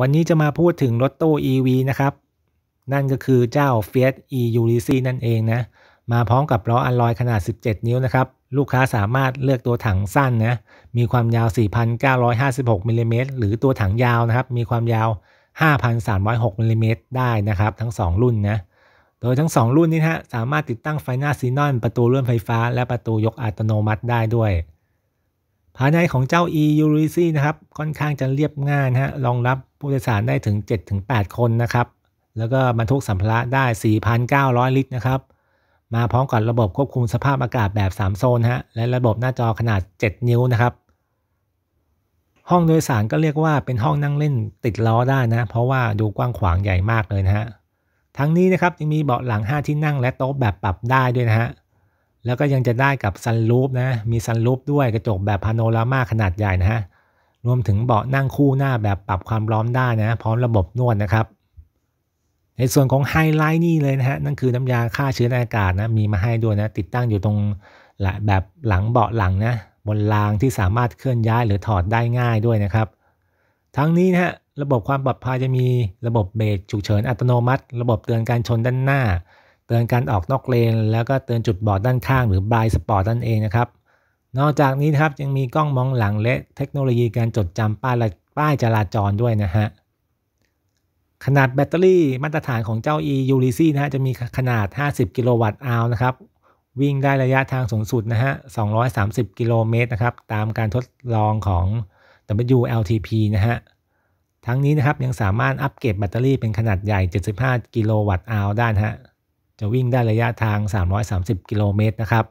วันนี้จะมาพูดถึงรถตู้ EV นะครับ นั่นก็คือเจ้า Fiat e u r i s i นั่นเองนะ มาพร้อมกับล้ออัลลอย ขนาด 17 นิ้วนะครับ ลูกค้าสามารถเลือกตัวถังสั้นนะ มีความยาว 4,956มิลลิเมตรหรือตัวถังยาวนะครับ มีความยาว 5,306มิลลิเมตรได้นะครับทั้ง 2 รุ่นนะ โดยทั้ง 2 รุ่นนี้ฮะสามารถติดตั้งไฟหน้าซีนอน ประตูเลื่อนไฟฟ้า และประตูยกอัตโนมัติได้ด้วยภายในของเจ้า e u r i s i นะครับ ค่อนข้างจะเรียบง่ายนะฮะรองรับผู้โดยสารได้ถึง 7-8 คนนะครับ แล้วก็บรรทุกสัมภาระได้ 4,900 ลิตรนะครับ มาพร้อมกับระบบควบคุมสภาพอากาศแบบ 3 โซนฮะและระบบหน้าจอขนาด 7 นิ้วนะครับ ห้องโดยสารก็เรียกว่าเป็นห้องนั่งเล่นติดล้อได้นะ เพราะว่าดูกว้างขวางใหญ่มากเลยนะฮะทั้งนี้นะครับยังมีเบาะหลัง 5 ที่นั่งและโต๊ะแบบปรับได้ด้วยนะฮะแล้วก็ยังจะได้กับซันลูปนะ มีซันลูปด้วยกระจกแบบพาโนรามาขนาดใหญ่นะฮะ รวมถึงเบาะนั่งคู่หน้าแบบปรับความร้อนได้นะ พร้อมระบบนวดนะครับ ในส่วนของไฮไลท์นี่เลยนะฮะนั่นคือ น้ำยาฆ่าเชื้อในอากาศนะมีมาให้ด้วยนะติดตั้งอยู่ตรงแบบหลังเบาะหลังนะบนรางที่สามารถเคลื่อนย้ายหรือถอดได้ง่ายด้วยนะครับ ทั้งนี้นะฮะระบบความปลอดภัยจะมีระบบเบรกฉุกเฉินอัตโนมัติ ระบบเตือนการชนด้านหน้าตือนการออกนอกเลนแล้วก็เตือนจุดบอดด้านข้างหรือบายสปอร์ตนั่นเองนะครับ นอกจากนี้นครับ ยังมีกล้องมองหลังและเทคโนโลยีการจดจำป้ายป้ายจราจรด้วยนะฮะ ขนาดแบตเตอรี่มาตรฐานของเจ้า e u l i s i นะฮะ จะมีขนาด 50 กิโลวัตต์อาวนะครับ วิ่งได้ระยะทางสูงสุดนะฮะ 230 กิโลเมตรนะครับ ตามการทดลองของ WLTP นะฮะ ทั้งนี้นะครับยังสามารถอัปเกรดแบตเตอรี่เป็นขนาดใหญ่ 75กิโลวัตต์อาวได้นะฮะจะวิ่งได้ระยะทาง 330 กิโลเมตรนะครับ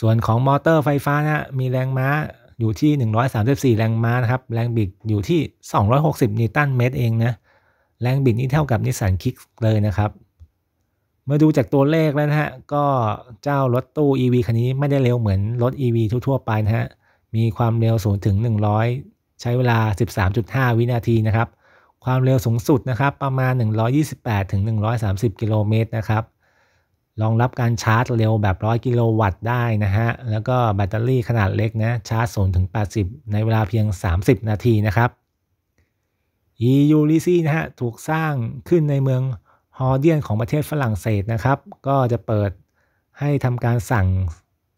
ส่วนของมอเตอร์ไฟฟ้านะ มีแรงม้าอยู่ที่ 134 แรงม้านะครับ แรงบิดอยู่ที่ 260 นิวตันเมตรเองนะ แรงบิดนี่เท่ากับนิสสันคิกเลยนะครับมาดูจากตัวเลขแล้วนะฮะ ก็เจ้ารถตู้ EV คันนี้ไม่ได้เร็วเหมือนรถ EV ทั่วๆไปนะฮะ มีความเร็วสูงถึง 100 ใช้เวลา 13.5 วินาทีนะครับความเร็วสูงสุดนะครับ ประมาณ 128-130 กิโลเมตรนะครับรองรับการชาร์จเร็วแบบ 100 กิโลวัตต์ได้นะฮะแล้วก็แบตเตอรี่ขนาดเล็กนะชาร์จ0ถึง 80 ในเวลาเพียง 30 นาทีนะครับ EU l i s นะฮะถูกสร้างขึ้นในเมืองฮอร์เดียนของประเทศฝรั่งเศสนะครับก็จะเปิดให้ทำการสั่ง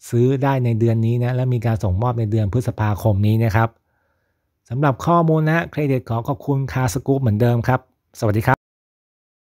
ซื้อได้ในเดือนนี้นะและมีการส่งมอบในเดือนพฤษภาคมนี้นะครับสำหรับข้อมูลนะเครดิตขอขอบคุณคาสกู๊ปเหมือนเดิมครับ สวัสดีครับ